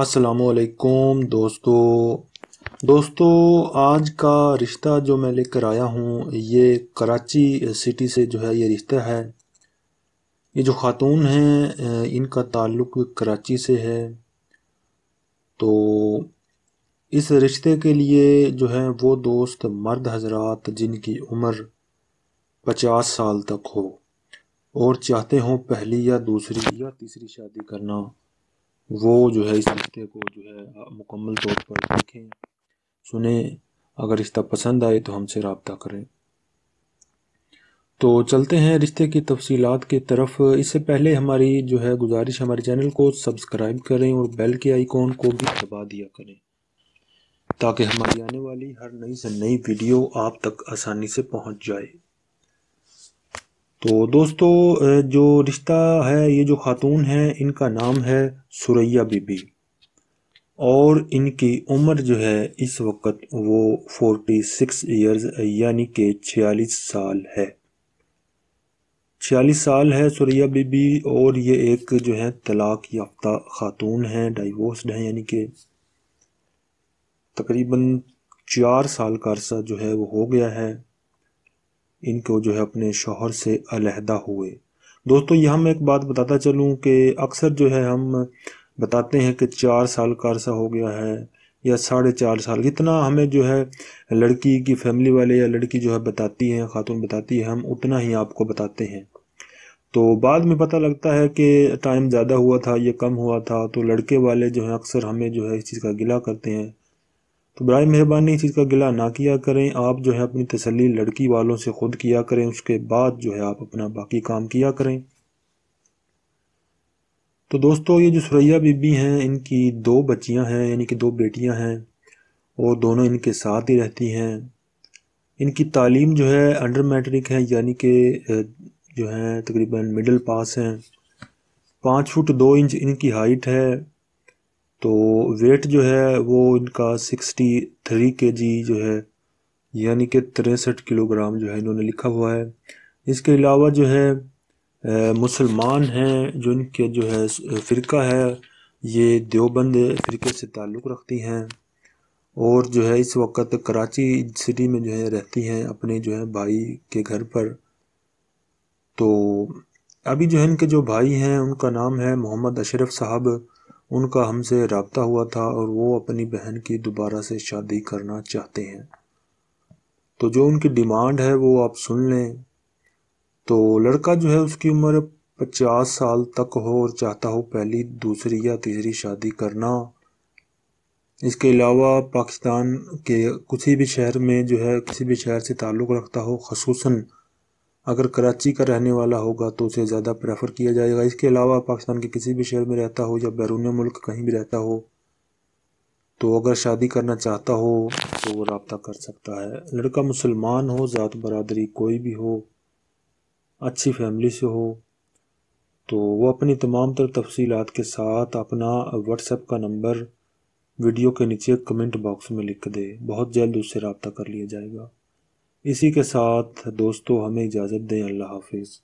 असलकुम दोस्तों दोस्तों आज का रिश्ता जो मैं लेकर आया हूँ ये कराची सिटी से जो है ये रिश्ता है ये जो ख़ातून हैं इनका ताल्लुक़ कराची से है तो इस रिश्ते के लिए जो है वो दोस्त मर्द हजरात जिनकी उम्र पचास साल तक हो और चाहते हों पहली या दूसरी या तीसरी शादी करना वो जो है इस रिश्ते को जो है मुकम्मल तौर पर देखें सुने अगर रिश्ता पसंद आए तो हमसे रबता करें तो चलते हैं रिश्ते की तफसीलात की तरफ इससे पहले हमारी जो है गुजारिश हमारे चैनल को सब्सक्राइब करें और बेल के आइकॉन को भी दबा दिया करें ताकि हमारी आने वाली हर नई से नई वीडियो आप तक आसानी से पहुंच जाए तो दोस्तों जो रिश्ता है ये जो ख़ातून है इनका नाम है सुरैया बीबी और इनकी उम्र जो है इस वक्त वो 46 ईयर्स यानी कि 46 साल है 46 साल है सुरैया बीबी और ये एक जो है तलाक याफ्ता ख़ातून है डाइवोर्सड है यानी कि तकरीबन चार साल का अरसा जो है वो हो गया है इनको जो है अपने शोहर से अलहदा हुए दोस्तों यहाँ मैं एक बात बताता चलूँ कि अक्सर जो है हम बताते हैं कि चार साल का अरसा हो गया है या साढ़े चार साल जितना हमें जो है लड़की की फैमिली वाले या लड़की जो है बताती हैं खातून बताती है हम उतना ही आपको बताते हैं तो बाद में पता लगता है कि टाइम ज़्यादा हुआ था या कम हुआ था तो लड़के वाले जो हैं अक्सर हमें जो है इस चीज़ का गिला करते हैं तो बर मेहरबानी इस चीज़ का गिला ना किया करें आप जो है अपनी तसली लड़की वालों से ख़ुद किया करें उसके बाद जो है आप अपना बाकी काम किया करें तो दोस्तों ये जो सुरैया बीबी हैं इनकी दो बच्चियां हैं यानी कि दो बेटियां हैं और दोनों इनके साथ ही रहती हैं इनकी तालीम जो है अंडर मैट्रिक है यानी कि जो है तकरीबन मिडल पास हैं पाँच फुट दो इंच इनकी हाइट है तो वेट जो है वो इनका सिक्सटी थ्री के जी जो है यानी कि तिरसठ किलोग्राम जो है इन्होंने लिखा हुआ है इसके अलावा जो है मुसलमान हैं जो इनके जो है फ़िरका है ये देवबंद फ़िरके से ताल्लुक़ रखती हैं और जो है इस वक्त कराची सिटी में जो है रहती हैं अपने जो है भाई के घर पर तो अभी जो है इनके जो भाई हैं उनका नाम है मोहम्मद अशरफ साहब उनका हमसे रबता हुआ था और वो अपनी बहन की दोबारा से शादी करना चाहते हैं तो जो उनकी डिमांड है वो आप सुन लें तो लड़का जो है उसकी उम्र पचास साल तक हो और चाहता हो पहली दूसरी या तीसरी शादी करना इसके अलावा पाकिस्तान के किसी भी शहर में जो है किसी भी शहर से ताल्लुक़ रखता हो खसूस अगर कराची का रहने वाला होगा तो उसे ज़्यादा प्रेफर किया जाएगा इसके अलावा पाकिस्तान के किसी भी शहर में रहता हो या बैरून मुल्क कहीं भी रहता हो तो अगर शादी करना चाहता हो तो वो रबता कर सकता है लड़का मुसलमान हो ज़ात बरदरी कोई भी हो अच्छी फैमिली से हो तो वो अपनी तमाम तर तफसीत के साथ अपना व्हाट्सएप का नंबर वीडियो के नीचे कमेंट बॉक्स में लिख दे बहुत जल्द उससे रबता कर लिया जाएगा इसी के साथ दोस्तों हमें इजाज़त दें अल्लाह हाफिज़